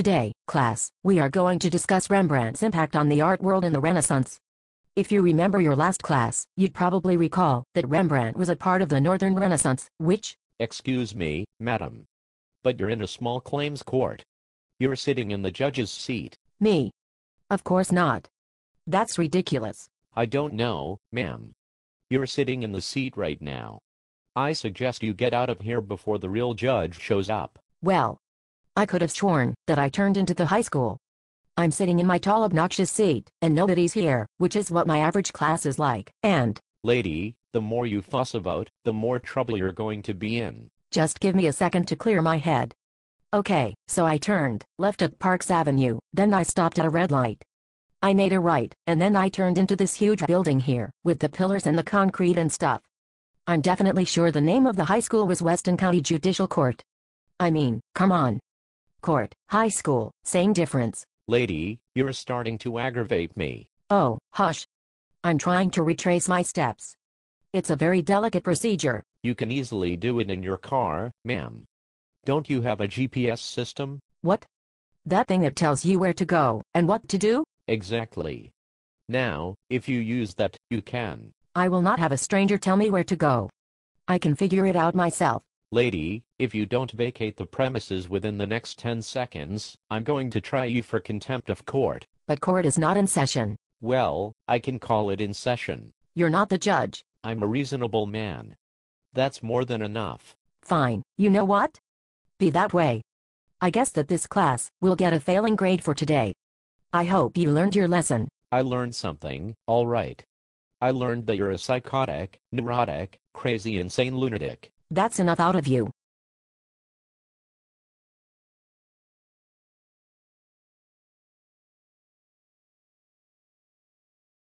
Today, class, we are going to discuss Rembrandt's impact on the art world in the Renaissance. If you remember your last class, you'd probably recall that Rembrandt was a part of the Northern Renaissance, which... Excuse me, madam. But you're in a small claims court. You're sitting in the judge's seat. Me? Of course not. That's ridiculous. I don't know, ma'am. You're sitting in the seat right now. I suggest you get out of here before the real judge shows up. Well, I could have sworn that I turned into the high school. I'm sitting in my tall obnoxious seat, and nobody's here, which is what my average class is like, and... Lady, the more you fuss about, the more trouble you're going to be in. Just give me a second to clear my head. Okay, so I turned, left at Parks Avenue, then I stopped at a red light. I made a right, and then I turned into this huge building here, with the pillars and the concrete and stuff. I'm definitely sure the name of the high school was Weston County Judicial Court. I mean, come on court, high school, same difference. Lady, you're starting to aggravate me. Oh, hush. I'm trying to retrace my steps. It's a very delicate procedure. You can easily do it in your car, ma'am. Don't you have a GPS system? What? That thing that tells you where to go and what to do? Exactly. Now, if you use that, you can. I will not have a stranger tell me where to go. I can figure it out myself. Lady, if you don't vacate the premises within the next 10 seconds, I'm going to try you for contempt of court. But court is not in session. Well, I can call it in session. You're not the judge. I'm a reasonable man. That's more than enough. Fine, you know what? Be that way. I guess that this class will get a failing grade for today. I hope you learned your lesson. I learned something, alright. I learned that you're a psychotic, neurotic, crazy insane lunatic. That's enough out of you.